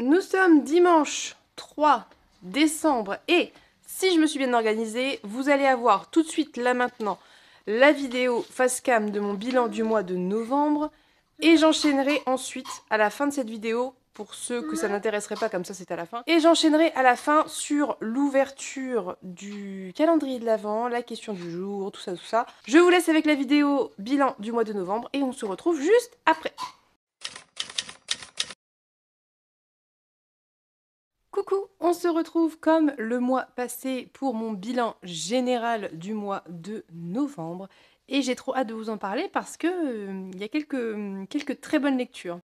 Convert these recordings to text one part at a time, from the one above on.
Nous sommes dimanche 3 décembre et si je me suis bien organisée, vous allez avoir tout de suite là maintenant la vidéo face cam de mon bilan du mois de novembre et j'enchaînerai ensuite à la fin de cette vidéo pour ceux que ça n'intéresserait pas comme ça c'est à la fin et j'enchaînerai à la fin sur l'ouverture du calendrier de l'avant, la question du jour, tout ça tout ça. Je vous laisse avec la vidéo bilan du mois de novembre et on se retrouve juste après. on se retrouve comme le mois passé pour mon bilan général du mois de novembre. Et j'ai trop hâte de vous en parler parce que euh, il y a quelques, quelques très bonnes lectures.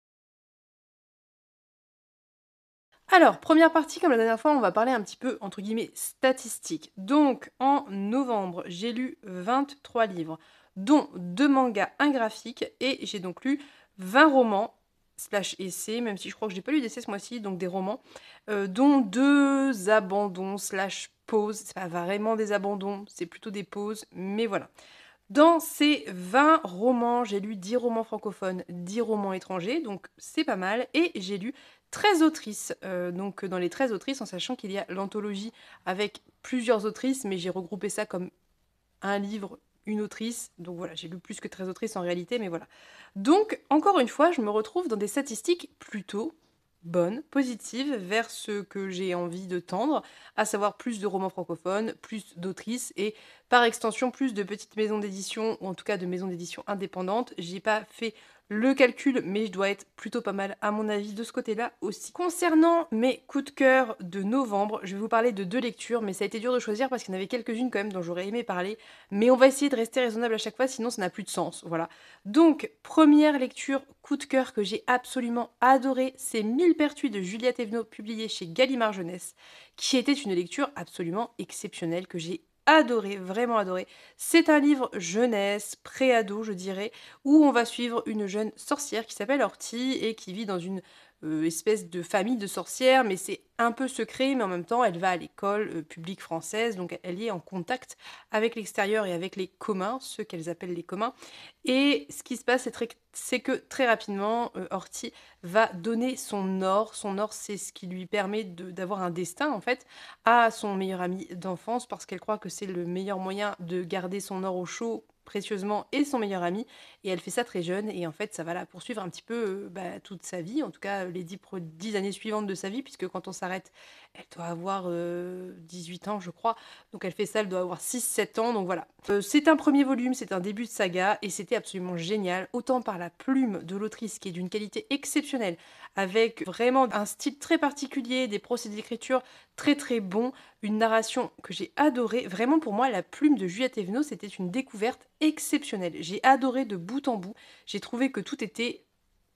Alors, première partie, comme la dernière fois, on va parler un petit peu, entre guillemets, statistiques. Donc, en novembre, j'ai lu 23 livres, dont deux mangas, un graphique, et j'ai donc lu 20 romans, slash essais, même si je crois que je n'ai pas lu d'essais ce mois-ci, donc des romans, euh, dont deux abandons slash pause, C'est pas vraiment des abandons, c'est plutôt des pauses, mais voilà. Dans ces 20 romans, j'ai lu 10 romans francophones, 10 romans étrangers, donc c'est pas mal, et j'ai lu 13 autrices. Euh, donc dans les 13 autrices, en sachant qu'il y a l'anthologie avec plusieurs autrices, mais j'ai regroupé ça comme un livre une autrice. Donc voilà, j'ai lu plus que 13 autrices en réalité, mais voilà. Donc, encore une fois, je me retrouve dans des statistiques plutôt bonnes, positives, vers ce que j'ai envie de tendre, à savoir plus de romans francophones, plus d'autrices et par extension plus de petites maisons d'édition, ou en tout cas de maisons d'édition indépendantes. J'ai pas fait le calcul, mais je dois être plutôt pas mal à mon avis de ce côté-là aussi. Concernant mes coups de cœur de novembre, je vais vous parler de deux lectures, mais ça a été dur de choisir parce qu'il y en avait quelques-unes quand même dont j'aurais aimé parler, mais on va essayer de rester raisonnable à chaque fois, sinon ça n'a plus de sens, voilà. Donc, première lecture, coup de cœur que j'ai absolument adoré, c'est Mille pertuis de Juliette Evenot, publié chez Gallimard Jeunesse, qui était une lecture absolument exceptionnelle que j'ai adoré, vraiment adoré. C'est un livre jeunesse, pré-ado je dirais, où on va suivre une jeune sorcière qui s'appelle Ortie et qui vit dans une euh, espèce de famille de sorcières, mais c'est un peu secret, mais en même temps, elle va à l'école euh, publique française, donc elle est en contact avec l'extérieur et avec les communs, ceux qu'elles appellent les communs. Et ce qui se passe, c'est que très rapidement, euh, Horty va donner son or. Son or, c'est ce qui lui permet d'avoir un destin, en fait, à son meilleur ami d'enfance, parce qu'elle croit que c'est le meilleur moyen de garder son or au chaud précieusement et son meilleur ami. Et elle fait ça très jeune. Et en fait, ça va la poursuivre un petit peu euh, bah, toute sa vie, en tout cas les dix, dix années suivantes de sa vie, puisque quand on s'arrête, elle doit avoir 18 euh, ans, je crois. Donc elle fait ça, elle doit avoir 6-7 ans. Donc voilà. Euh, c'est un premier volume, c'est un début de saga et c'était absolument génial. Autant par la plume de l'autrice qui est d'une qualité exceptionnelle, avec vraiment un style très particulier, des procédés d'écriture très très bons, une narration que j'ai adorée. Vraiment pour moi, la plume de Juliette Evenot, c'était une découverte exceptionnelle. J'ai adoré de bout en bout. J'ai trouvé que tout était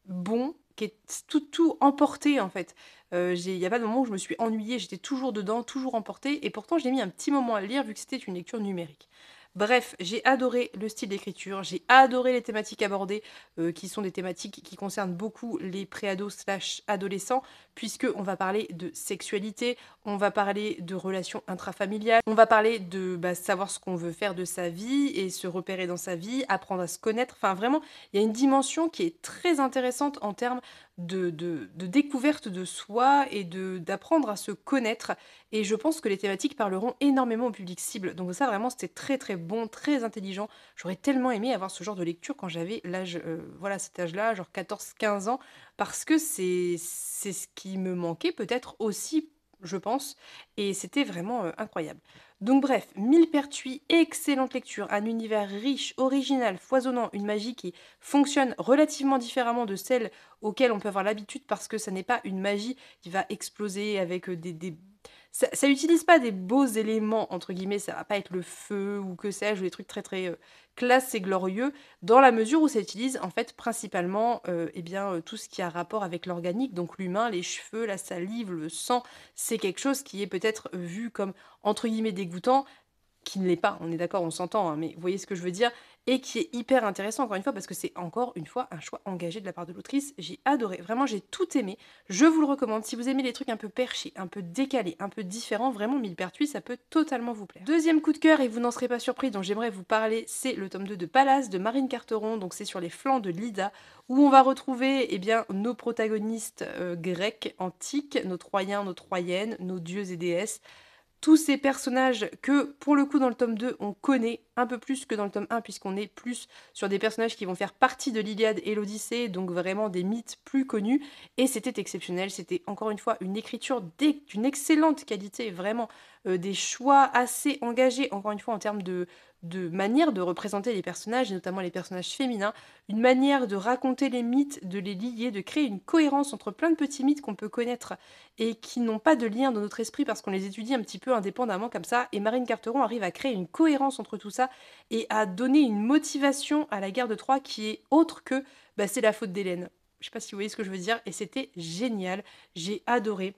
bon, qui est tout, tout emporté en fait. Euh, il n'y a pas de moment où je me suis ennuyée, j'étais toujours dedans, toujours emportée, et pourtant j'ai mis un petit moment à lire vu que c'était une lecture numérique. Bref, j'ai adoré le style d'écriture, j'ai adoré les thématiques abordées, euh, qui sont des thématiques qui concernent beaucoup les préados slash adolescents, puisque on va parler de sexualité, on va parler de relations intrafamiliales, on va parler de bah, savoir ce qu'on veut faire de sa vie et se repérer dans sa vie, apprendre à se connaître. Enfin, vraiment, il y a une dimension qui est très intéressante en termes de, de, découverte de soi et d'apprendre à se connaître. Et je pense que les thématiques parleront énormément au public cible. Donc ça, vraiment, c'était très très bon, très intelligent. J'aurais tellement aimé avoir ce genre de lecture quand j'avais l'âge, euh, voilà, cet âge-là, genre 14-15 ans, parce que c'est ce qui me manquait peut-être aussi je pense, et c'était vraiment euh, incroyable. Donc bref, Mille Pertuis, excellente lecture, un univers riche, original, foisonnant, une magie qui fonctionne relativement différemment de celle auxquelles on peut avoir l'habitude parce que ça n'est pas une magie qui va exploser avec euh, des ça, n'utilise pas des beaux éléments, entre guillemets, ça va pas être le feu ou que sais-je, ou des trucs très très euh, classe et glorieux, dans la mesure où ça utilise en fait principalement euh, eh bien, euh, tout ce qui a rapport avec l'organique, donc l'humain, les cheveux, la salive, le sang, c'est quelque chose qui est peut-être vu comme entre guillemets dégoûtant, qui ne l'est pas, on est d'accord, on s'entend, hein, mais vous voyez ce que je veux dire et qui est hyper intéressant, encore une fois, parce que c'est encore une fois un choix engagé de la part de l'autrice. J'ai adoré, vraiment, j'ai tout aimé. Je vous le recommande. Si vous aimez les trucs un peu perchés, un peu décalés, un peu différents, vraiment, Mille Pertuis, ça peut totalement vous plaire. Deuxième coup de cœur, et vous n'en serez pas surpris, dont j'aimerais vous parler, c'est le tome 2 de Palace de Marine Carteron, donc c'est sur les flancs de Lida, où on va retrouver eh bien, nos protagonistes euh, grecs antiques, nos Troyens, nos Troyennes, nos dieux et déesses tous ces personnages que, pour le coup, dans le tome 2, on connaît un peu plus que dans le tome 1, puisqu'on est plus sur des personnages qui vont faire partie de l'Iliade et l'Odyssée, donc vraiment des mythes plus connus. Et c'était exceptionnel, c'était encore une fois une écriture d'une excellente qualité, vraiment. Euh, des choix assez engagés, encore une fois, en termes de, de manière de représenter les personnages, et notamment les personnages féminins, une manière de raconter les mythes, de les lier, de créer une cohérence entre plein de petits mythes qu'on peut connaître et qui n'ont pas de lien dans notre esprit parce qu'on les étudie un petit peu indépendamment comme ça. Et Marine Carteron arrive à créer une cohérence entre tout ça et à donner une motivation à la guerre de Troie qui est autre que bah, c'est la faute d'Hélène. Je sais pas si vous voyez ce que je veux dire, et c'était génial, j'ai adoré.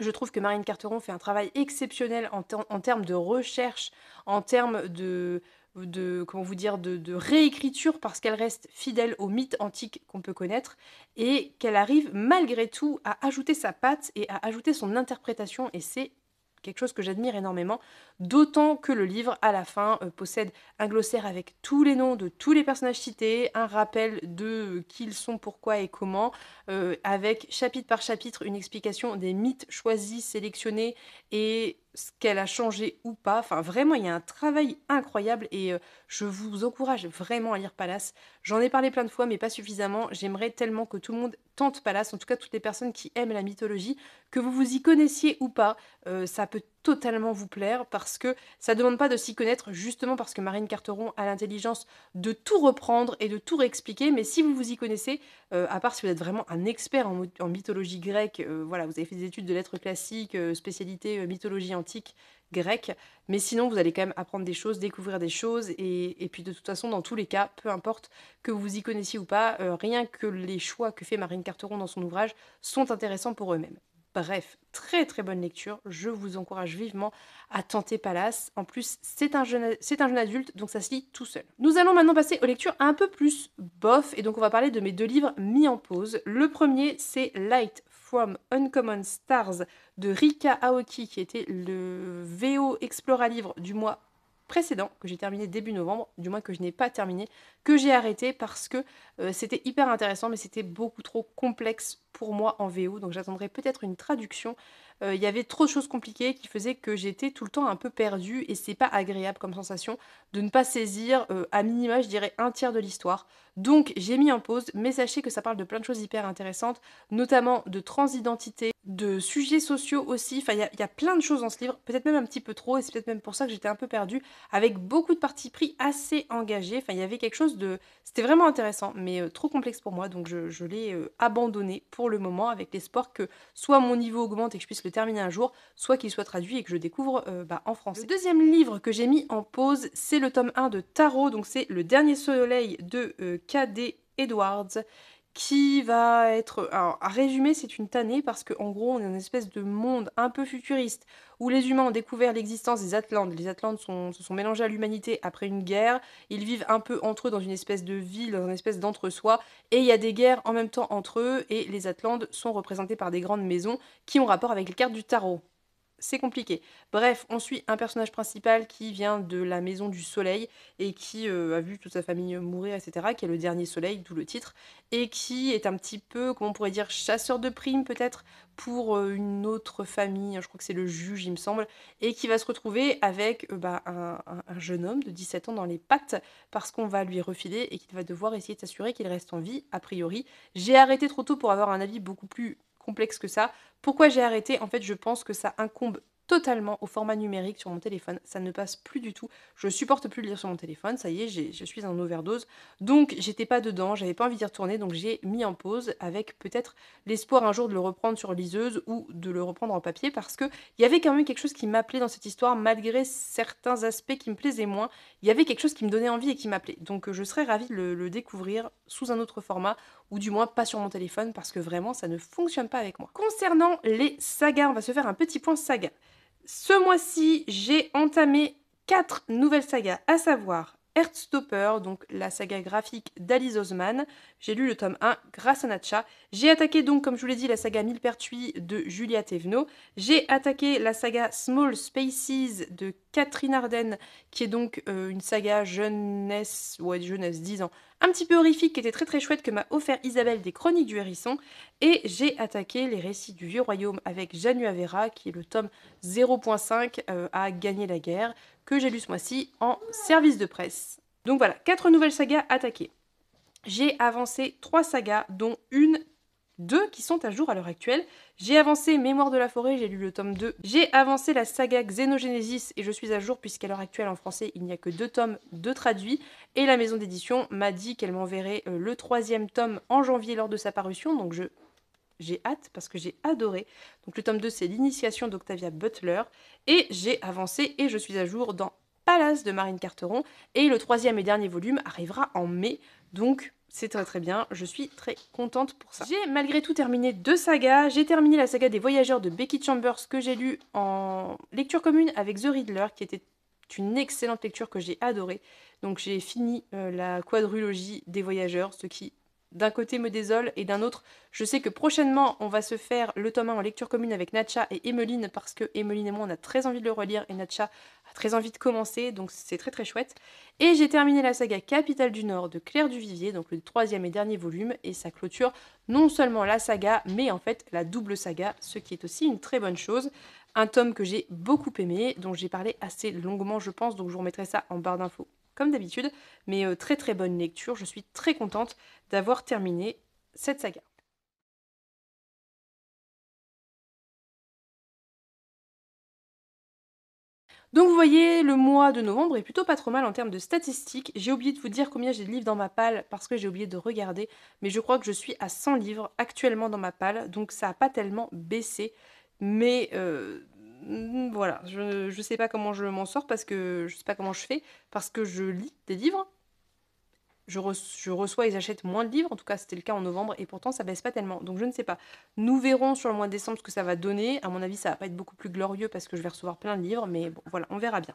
Je trouve que Marine Carteron fait un travail exceptionnel en, termes de recherche, en termes de, de comment vous dire de, réécriture parce qu'elle reste fidèle au mythe antique qu'on peut connaître et qu'elle arrive malgré tout à ajouter sa patte et à ajouter son interprétation et c'est quelque chose que j'admire énormément, d'autant que le livre, à la fin, euh, possède un glossaire avec tous les noms de tous les personnages cités, un rappel de euh, qui ils sont, pourquoi et comment, euh, avec chapitre par chapitre une explication des mythes choisis, sélectionnés et ce qu'elle a changé ou pas. Enfin, vraiment, il y a un travail incroyable et euh, je vous encourage vraiment à lire Palace. J'en ai parlé plein de fois, mais pas suffisamment. J'aimerais tellement que tout le monde tente Palace, en tout cas toutes les personnes qui aiment la mythologie, que vous vous y connaissiez ou pas. Euh, ça peut totalement vous plaire parce que ça demande pas de s'y connaître justement parce que Marine Carteron a l'intelligence de tout reprendre et de tout réexpliquer mais si vous vous y connaissez euh, à part si vous êtes vraiment un expert en, mythologie grecque euh, voilà vous avez fait des études de lettres classiques euh, spécialité mythologie antique grecque mais sinon vous allez quand même apprendre des choses découvrir des choses et, puis de toute façon dans tous les cas peu importe que vous y connaissiez ou pas rien que les choix que fait Marine Carteron dans son ouvrage sont intéressants pour eux-mêmes Bref, très très bonne lecture. Je vous encourage vivement à tenter Palace. En plus, c'est un, jeune, c'est un jeune adulte, donc ça se lit tout seul. Nous allons maintenant passer aux lectures un peu plus bof, et donc on va parler de mes deux livres mis en pause. Le premier, c'est Light From Uncommon Stars de Rika Aoki, qui était le VO Explora livre du mois précédent que j'ai terminé début novembre, du moins que je n'ai pas terminé, que j'ai arrêté parce que euh, c'était hyper intéressant mais c'était beaucoup trop complexe pour moi en VO, donc j'attendrai peut-être une traduction. Euh, il y avait trop de choses compliquées qui faisaient que j'étais tout le temps un peu perdue et c'est pas agréable comme sensation de ne pas saisir euh, à minima, je dirais, un tiers de l'histoire. Donc j'ai mis en pause, mais sachez que ça parle de plein de choses hyper intéressantes, notamment de transidentité, de sujets sociaux aussi. Enfin, il y, a plein de choses dans ce livre, peut-être même un petit peu trop, et c'est peut-être même pour ça que j'étais un peu perdue, avec beaucoup de parties pris assez engagés. Enfin, il y avait quelque chose de. C'était vraiment intéressant, mais euh, trop complexe pour moi, donc je, je l'ai abandonné pour pour le moment avec l'espoir que soit mon niveau augmente et que je puisse le terminer un jour, soit qu'il soit traduit et que je découvre euh, bah, en français. Le deuxième livre que j'ai mis en pause, c'est le tome 1 de Tarot, donc c'est Le Dernier Soleil de euh, KD Edwards qui va être... Alors, à résumer, c'est une tannée parce qu'en gros, on est dans une espèce de monde un peu futuriste où les humains ont découvert l'existence des Atlantes. Les Atlantes se sont mélangés à l'humanité après une guerre. Ils vivent un peu entre eux dans une espèce de ville, dans une espèce d'entre-soi. Et il y a des guerres en même temps entre eux. Et les Atlantes sont représentées par des grandes maisons qui ont rapport avec les cartes du tarot c'est compliqué. Bref, on suit un personnage principal qui vient de la maison du soleil et qui euh, a vu toute sa famille mourir, etc., qui est le dernier soleil, d'où le titre, et qui est un petit peu, comment on pourrait dire, chasseur de primes peut-être pour euh, une autre famille, hein, je crois que c'est le juge, il me semble, et qui va se retrouver avec euh, bah, un, un, jeune homme de 17 ans dans les pattes parce qu'on va lui refiler et qu'il va devoir essayer de s'assurer qu'il reste en vie, a priori. J'ai arrêté trop tôt pour avoir un avis beaucoup plus complexe que ça. Pourquoi j'ai arrêté En fait, je pense que ça incombe totalement au format numérique sur mon téléphone. Ça ne passe plus du tout. Je supporte plus de lire sur mon téléphone. Ça y est, je suis en overdose. Donc, j'étais pas dedans. J'avais pas envie d'y retourner. Donc, j'ai mis en pause avec peut-être l'espoir un jour de le reprendre sur liseuse ou de le reprendre en papier parce que il y avait quand même quelque chose qui m'appelait dans cette histoire malgré certains aspects qui me plaisaient moins. Il y avait quelque chose qui me donnait envie et qui m'appelait. Donc, je serais ravie de le découvrir sous un autre format ou du moins pas sur mon téléphone parce que vraiment ça ne fonctionne pas avec moi. Concernant les sagas, on va se faire un petit point saga. Ce mois-ci, j'ai entamé quatre nouvelles sagas, à savoir Heartstopper, donc la saga graphique d'Alice Osman. J'ai lu le tome 1 grâce à Natcha j'ai attaqué donc, comme je vous l'ai dit, la saga Mille Pertuis de Julia Thévenot. J'ai attaqué la saga Small Spaces de Catherine Arden, qui est donc euh, une saga jeunesse, ouais, jeunesse 10 ans, un petit peu horrifique, qui était très très chouette, que m'a offert Isabelle des Chroniques du Hérisson. Et j'ai attaqué les récits du Vieux Royaume avec Janu Avera, qui est le tome 0.5 euh, à Gagner la guerre, que j'ai lu ce mois-ci en service de presse. Donc voilà, quatre nouvelles sagas attaquées. J'ai avancé trois sagas, dont une deux qui sont à jour à l'heure actuelle. J'ai avancé Mémoire de la forêt, j'ai lu le tome 2. J'ai avancé la saga Xenogenesis et je suis à jour puisqu'à l'heure actuelle en français il n'y a que deux tomes de traduits. Et la maison d'édition m'a dit qu'elle m'enverrait euh, le troisième tome en janvier lors de sa parution, donc je j'ai hâte parce que j'ai adoré. Donc le tome 2 c'est l'initiation d'Octavia Butler et j'ai avancé et je suis à jour dans Palace de Marine Carteron et le troisième et dernier volume arrivera en mai. Donc c'est très très bien, je suis très contente pour ça. J'ai malgré tout terminé deux sagas. J'ai terminé la saga des voyageurs de Becky Chambers que j'ai lu en lecture commune avec The Riddler qui était une excellente lecture que j'ai adorée. Donc j'ai fini euh, la quadrilogie des voyageurs, ce qui d'un côté me désole et d'un autre, je sais que prochainement on va se faire le tome 1 en lecture commune avec Natcha et Emeline parce que Emeline et moi on a très envie de le relire et Natcha a très envie de commencer donc c'est très très chouette. Et j'ai terminé la saga Capitale du Nord de Claire Duvivier, donc le troisième et dernier volume et ça clôture non seulement la saga mais en fait la double saga, ce qui est aussi une très bonne chose. Un tome que j'ai beaucoup aimé, dont j'ai parlé assez longuement je pense, donc je vous remettrai ça en barre d'infos comme d'habitude, mais euh, très très bonne lecture. Je suis très contente d'avoir terminé cette saga. Donc vous voyez, le mois de novembre est plutôt pas trop mal en termes de statistiques. J'ai oublié de vous dire combien j'ai de livres dans ma palle parce que j'ai oublié de regarder, mais je crois que je suis à 100 livres actuellement dans ma palle, donc ça n'a pas tellement baissé. Mais euh, Mm, voilà, je ne sais pas comment je m'en sors parce que je ne sais pas comment je fais, parce que je lis des livres. Je, reçois et j'achète moins de livres, en tout cas c'était le cas en novembre, et pourtant ça baisse pas tellement. Donc je ne sais pas. Nous verrons sur le mois de décembre ce que ça va donner. À mon avis, ça va pas être beaucoup plus glorieux parce que je vais recevoir plein de livres, mais bon, voilà, on verra bien.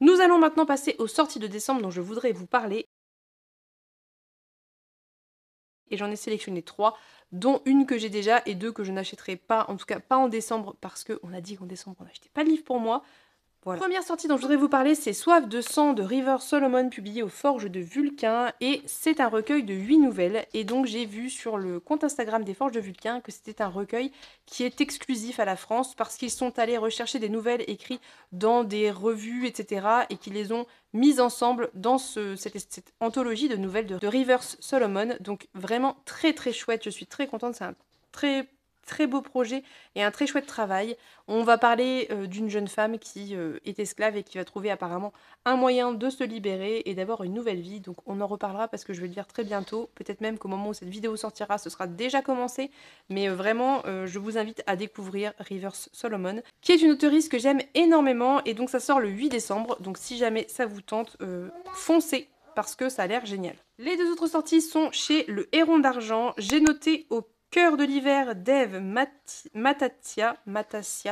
Nous allons maintenant passer aux sorties de décembre dont je voudrais vous parler et j'en ai sélectionné trois, dont une que j'ai déjà et deux que je n'achèterai pas, en tout cas pas en décembre, parce qu'on a dit qu'en décembre on n'achetait pas de livre pour moi. La Première sortie dont je voudrais vous parler, c'est Soif de sang de River Solomon, publié aux Forges de Vulcain. Et c'est un recueil de 8 nouvelles. Et donc, j'ai vu sur le compte Instagram des Forges de Vulcain que c'était un recueil qui est exclusif à la France parce qu'ils sont allés rechercher des nouvelles écrites dans des revues, etc. et qu'ils les ont mises ensemble dans cette, anthologie de nouvelles de, de River Solomon. Donc, vraiment très, très chouette. Je suis très contente. C'est un très très beau projet et un très chouette travail. On va parler euh, d'une jeune femme qui euh, est esclave et qui va trouver apparemment un moyen de se libérer et d'avoir une nouvelle vie. Donc on en reparlera parce que je vais le dire très bientôt. Peut-être même qu'au moment où cette vidéo sortira, ce sera déjà commencé. Mais euh, vraiment, je vous invite à découvrir Rivers Solomon, qui est une autorise que j'aime énormément. Et donc ça sort le 8 décembre. Donc si jamais ça vous tente, foncez parce que ça a l'air génial. Les deux autres sorties sont chez Le Héron d'Argent. J'ai noté au Cœur de l'hiver d'Eve Matatia,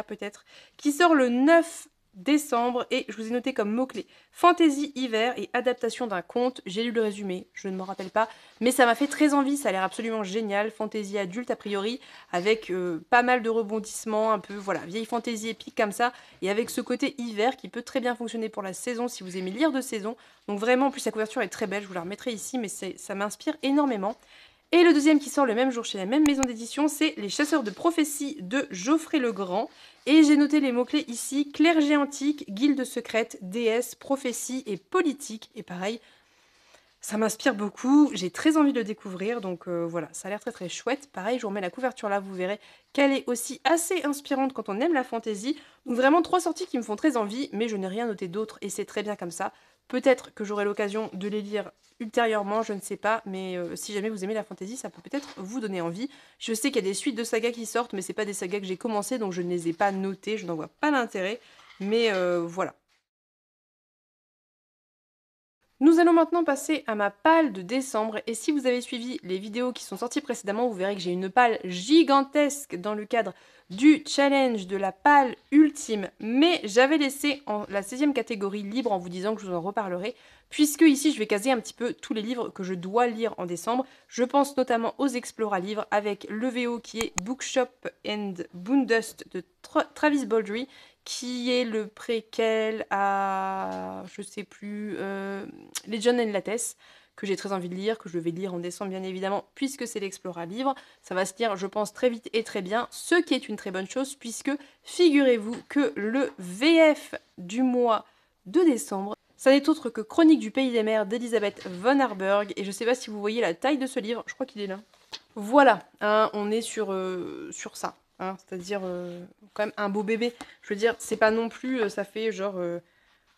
peut-être, qui sort le 9 décembre et je vous ai noté comme mot-clé, fantaisie hiver et adaptation d'un conte. J'ai lu le résumé, je ne m'en rappelle pas, mais ça m'a fait très envie, ça a l'air absolument génial. Fantaisie adulte a priori, avec euh, pas mal de rebondissements, un peu voilà, vieille fantaisie épique comme ça, et avec ce côté hiver qui peut très bien fonctionner pour la saison si vous aimez lire de saison. Donc vraiment, en plus la couverture est très belle, je vous la remettrai ici, mais ça m'inspire énormément. Et le deuxième qui sort le même jour chez la même maison d'édition, c'est Les chasseurs de prophéties de Geoffrey le Grand. Et j'ai noté les mots-clés ici, clergé antique, guilde secrète, déesse, prophétie et politique. Et pareil, ça m'inspire beaucoup, j'ai très envie de le découvrir, donc euh, voilà, ça a l'air très très chouette. Pareil, je vous remets la couverture là, vous verrez qu'elle est aussi assez inspirante quand on aime la fantaisie. Donc vraiment trois sorties qui me font très envie, mais je n'ai rien noté d'autre et c'est très bien comme ça. Peut-être que j'aurai l'occasion de les lire ultérieurement, je ne sais pas, mais euh, si jamais vous aimez la fantasy, ça peut peut-être vous donner envie. Je sais qu'il y a des suites de sagas qui sortent, mais ce c'est pas des sagas que j'ai commencé, donc je ne les ai pas notées, je n'en vois pas l'intérêt, mais euh, voilà. Nous allons maintenant passer à ma palle de décembre et si vous avez suivi les vidéos qui sont sorties précédemment, vous verrez que j'ai une palle gigantesque dans le cadre du challenge de la palle ultime. Mais j'avais laissé en la 16e catégorie libre en vous disant que je vous en reparlerai puisque ici je vais caser un petit peu tous les livres que je dois lire en décembre. Je pense notamment aux Explora Livres avec le VO qui est Bookshop and Boondust de Travis Baldry qui est le préquel à, je sais plus, euh, Les John and Lattes, que j'ai très envie de lire, que je vais lire en décembre bien évidemment, puisque c'est l'Explora Livre. Ça va se lire, je pense, très vite et très bien, ce qui est une très bonne chose, puisque figurez-vous que le VF du mois de décembre, ça n'est autre que Chronique du Pays des Mers d'Elisabeth von Arberg. et je sais pas si vous voyez la taille de ce livre, je crois qu'il est là. Voilà, hein, on est sur, euh, sur ça. Hein, c'est-à-dire euh, quand même un beau bébé. Je veux dire, c'est pas non plus, euh, ça fait genre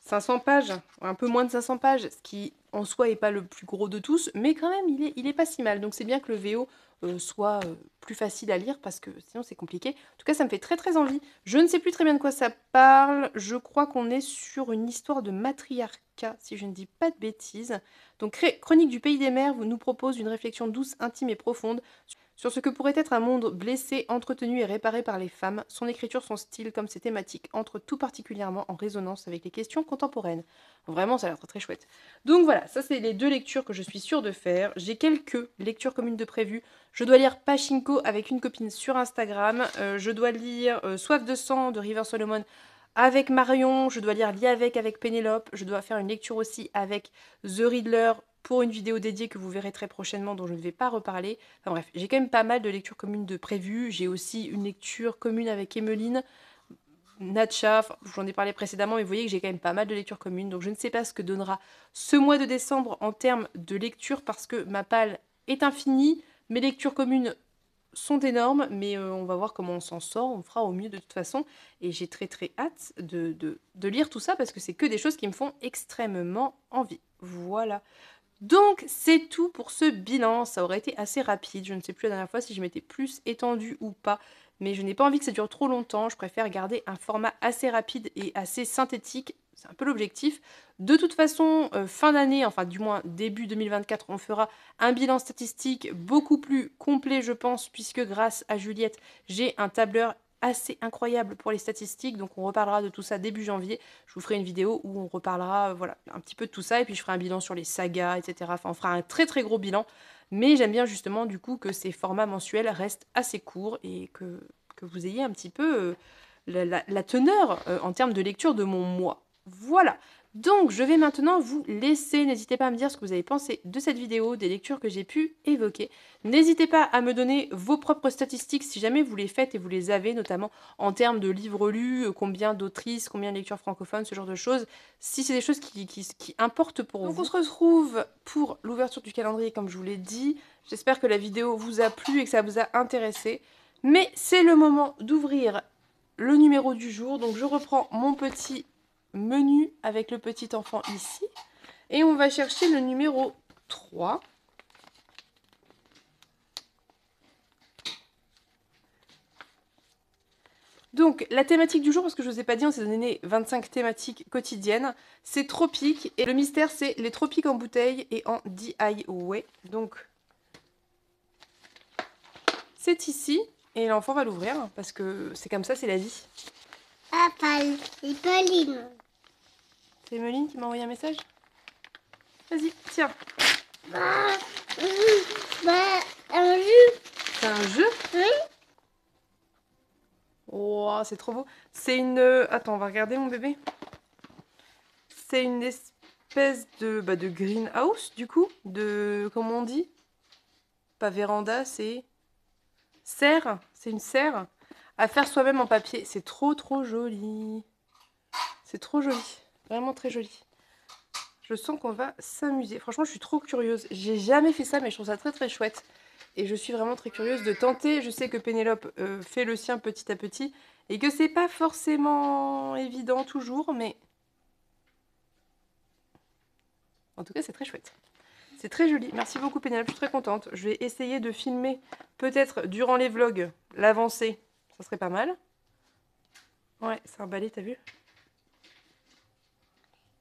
500 euh, pages, un peu moins de 500 pages, ce qui en soi est pas le plus gros de tous, mais quand même, il est, il est pas si mal. Donc c'est bien que le VO soit plus facile à lire parce que sinon c'est compliqué. En tout cas, ça me fait très très envie. Je ne sais plus très bien de quoi ça parle. Je crois qu'on est sur une histoire de matriarcat, si je ne dis pas de bêtises. Donc Chronique du pays des mers vous nous propose une réflexion douce, intime et profonde. Sur ce que pourrait être un monde blessé, entretenu et réparé par les femmes, son écriture, son style comme ses thématiques entrent tout particulièrement en résonance avec les questions contemporaines. Vraiment, ça a l'air très, chouette. Donc voilà, ça c'est les deux lectures que je suis sûre de faire. J'ai quelques lectures communes de prévues. Je dois lire Pachinko avec une copine sur Instagram. Euh, je dois lire euh, Soif de sang de River Solomon avec Marion, je dois lire Avec avec Pénélope, je dois faire une lecture aussi avec The Riddler pour une vidéo dédiée que vous verrez très prochainement dont je ne vais pas reparler. Enfin bref, j'ai quand même pas mal de lectures communes de prévues. J'ai aussi une lecture commune avec Emmeline, Natcha, j'en ai parlé précédemment, mais vous voyez que j'ai quand même pas mal de lectures communes. Donc je ne sais pas ce que donnera ce mois de décembre en termes de lecture parce que ma palle est infinie. Mes lectures communes sont énormes, mais euh, on va voir comment on s'en sort, on fera au mieux de toute façon. Et j'ai très très hâte de, de, lire tout ça parce que c'est que des choses qui me font extrêmement envie. Voilà. Donc c'est tout pour ce bilan, ça aurait été assez rapide, je ne sais plus la dernière fois si je m'étais plus étendue ou pas, mais je n'ai pas envie que ça dure trop longtemps, je préfère garder un format assez rapide et assez synthétique, c'est un peu l'objectif. De toute façon, euh, fin d'année, enfin du moins début 2024, on fera un bilan statistique beaucoup plus complet je pense, puisque grâce à Juliette, j'ai un tableur assez incroyable pour les statistiques. Donc on reparlera de tout ça début janvier. Je vous ferai une vidéo où on reparlera euh, voilà, un petit peu de tout ça et puis je ferai un bilan sur les sagas, etc. Enfin, on fera un très très gros bilan. Mais j'aime bien justement du coup que ces formats mensuels restent assez courts et que, que vous ayez un petit peu euh, la, teneur euh, en termes de lecture de mon mois. Voilà, donc, je vais maintenant vous laisser. N'hésitez pas à me dire ce que vous avez pensé de cette vidéo, des lectures que j'ai pu évoquer. N'hésitez pas à me donner vos propres statistiques si jamais vous les faites et vous les avez, notamment en termes de livres lus, euh, combien d'autrices, combien de lectures francophones, ce genre de choses, si c'est des choses qui, importent pour Donc vous. on se retrouve pour l'ouverture du calendrier, comme je vous l'ai dit. J'espère que la vidéo vous a plu et que ça vous a intéressé. Mais c'est le moment d'ouvrir le numéro du jour. Donc je reprends mon petit menu avec le petit enfant ici. Et on va chercher le numéro 3. Donc, la thématique du jour, parce que je ne vous ai pas dit, on s'est donné 25 thématiques quotidiennes. C'est tropique et le mystère, c'est les tropiques en bouteille et en DIY. Donc, c'est ici, et l'enfant va l'ouvrir, parce que c'est comme ça, c'est la vie. Ah, Papa, et c'est qui m'a envoyé un message Vas-y, tiens. un jeu. C'est un jeu Oui. Oh, c'est trop beau. C'est une... Euh, attends, on va regarder mon bébé. C'est une espèce de, bah, de greenhouse, du coup. De... Comment on dit Pas véranda, c'est... Serre. C'est une serre. À faire soi-même en papier. C'est trop, trop joli. C'est trop joli. Vraiment très joli. Je sens qu'on va s'amuser. Franchement, je suis trop curieuse. J'ai jamais fait ça, mais je trouve ça très très chouette. Et je suis vraiment très curieuse de tenter. Je sais que Pénélope euh, fait le sien petit à petit. Et que c'est pas forcément évident toujours, mais... En tout cas, c'est très chouette. C'est très joli. Merci beaucoup Pénélope, je suis très contente. Je vais essayer de filmer, peut-être durant les vlogs, l'avancée. Ça serait pas mal. Ouais, c'est un balai, t'as vu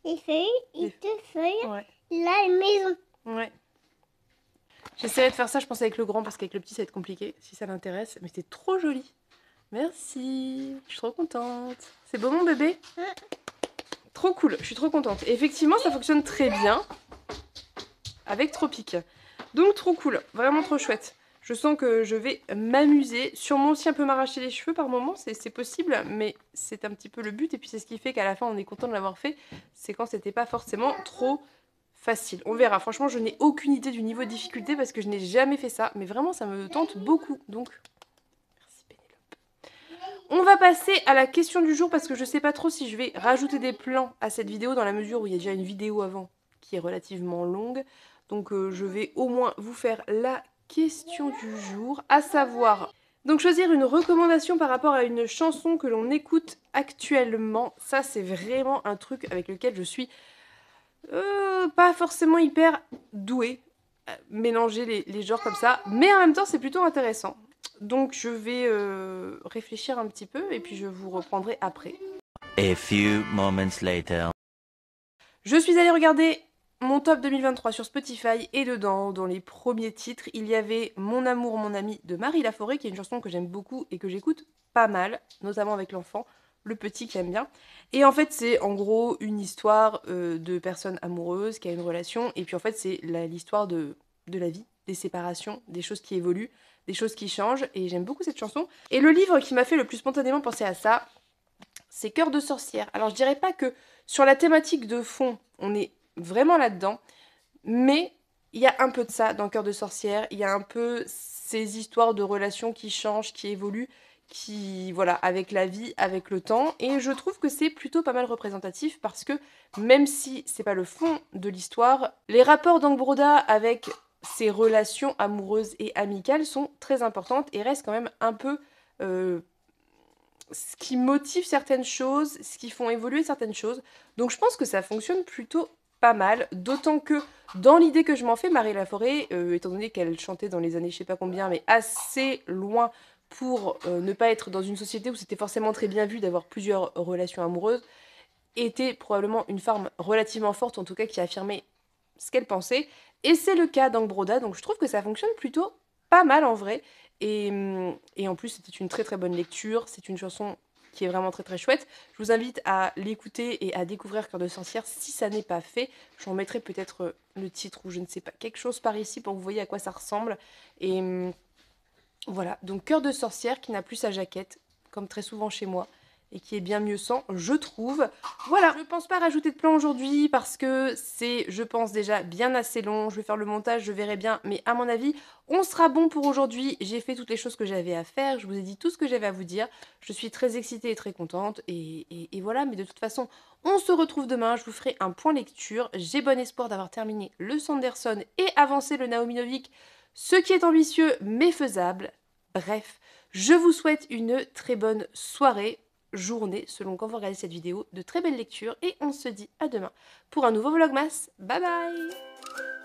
les il te fait la maison. Ouais. J'essaierai de faire ça, je pense, avec le grand, parce qu'avec le petit, ça va être compliqué, si ça l'intéresse. Mais c'est trop joli. Merci. Je suis trop contente. C'est beau, mon bébé Trop cool. Je suis trop contente. effectivement, ça fonctionne très bien avec Tropique. Donc, trop cool. Vraiment trop chouette. Je sens que je vais m'amuser, sûrement aussi un peu m'arracher les cheveux par moment, c'est possible, mais c'est un petit peu le but et puis c'est ce qui fait qu'à la fin on est content de l'avoir fait, c'est quand c'était pas forcément trop facile. On verra, franchement je n'ai aucune idée du niveau de difficulté parce que je n'ai jamais fait ça, mais vraiment ça me tente beaucoup, donc on va passer à la question du jour parce que je sais pas trop si je vais rajouter des plans à cette vidéo dans la mesure où il y a déjà une vidéo avant qui est relativement longue. Donc euh, je vais au moins vous faire la question du jour, à savoir, donc choisir une recommandation par rapport à une chanson que l'on écoute actuellement, ça c'est vraiment un truc avec lequel je suis euh, pas forcément hyper douée, euh, mélanger les, genres comme ça, mais en même temps c'est plutôt intéressant. Donc je vais euh, réfléchir un petit peu et puis je vous reprendrai après. A few moments later. Je suis allée regarder mon top 2023 sur Spotify et dedans, dans les premiers titres, il y avait Mon amour, mon ami de Marie Laforêt, qui est une chanson que j'aime beaucoup et que j'écoute pas mal, notamment avec l'enfant, le petit qui aime bien. Et en fait, c'est en gros une histoire euh, de personnes amoureuses qui a une relation, et puis en fait, c'est l'histoire de, de la vie, des séparations, des choses qui évoluent, des choses qui changent, et j'aime beaucoup cette chanson. Et le livre qui m'a fait le plus spontanément penser à ça, c'est Cœur de sorcière. Alors, je dirais pas que sur la thématique de fond, on est vraiment là-dedans. Mais il y a un peu de ça dans Cœur de sorcière, il y a un peu ces histoires de relations qui changent, qui évoluent, qui, voilà, avec la vie, avec le temps. Et je trouve que c'est plutôt pas mal représentatif parce que même si c'est pas le fond de l'histoire, les rapports d'Angbroda avec ses relations amoureuses et amicales sont très importantes et restent quand même un peu euh, ce qui motive certaines choses, ce qui font évoluer certaines choses. Donc je pense que ça fonctionne plutôt mal, d'autant que dans l'idée que je m'en fais, Marie Laforêt, euh, étant donné qu'elle chantait dans les années je sais pas combien, mais assez loin pour euh, ne pas être dans une société où c'était forcément très bien vu d'avoir plusieurs relations amoureuses, était probablement une femme relativement forte, en tout cas qui affirmait ce qu'elle pensait. Et c'est le cas broda donc je trouve que ça fonctionne plutôt pas mal en vrai. Et, hum, et en plus, c'était une très très bonne lecture, c'est une chanson qui est vraiment très très chouette. Je vous invite à l'écouter et à découvrir Cœur de sorcière si ça n'est pas fait. Je vous mettrai peut-être euh, le titre ou je ne sais pas, quelque chose par ici pour que vous voyez à quoi ça ressemble. Et hum, voilà, donc Cœur de sorcière qui n'a plus sa jaquette, comme très souvent chez moi et qui est bien mieux sans, je trouve. Voilà, je ne pense pas rajouter de plan aujourd'hui parce que c'est, je pense, déjà bien assez long. Je vais faire le montage, je verrai bien, mais à mon avis, on sera bon pour aujourd'hui. J'ai fait toutes les choses que j'avais à faire, je vous ai dit tout ce que j'avais à vous dire. Je suis très excitée et très contente et, voilà, mais de toute façon, on se retrouve demain, je vous ferai un point lecture. J'ai bon espoir d'avoir terminé le Sanderson et avancé le Naomi Novik, ce qui est ambitieux mais faisable. Bref, je vous souhaite une très bonne soirée journée selon quand vous regardez cette vidéo, de très belles lectures et on se dit à demain pour un nouveau Vlogmas. Bye bye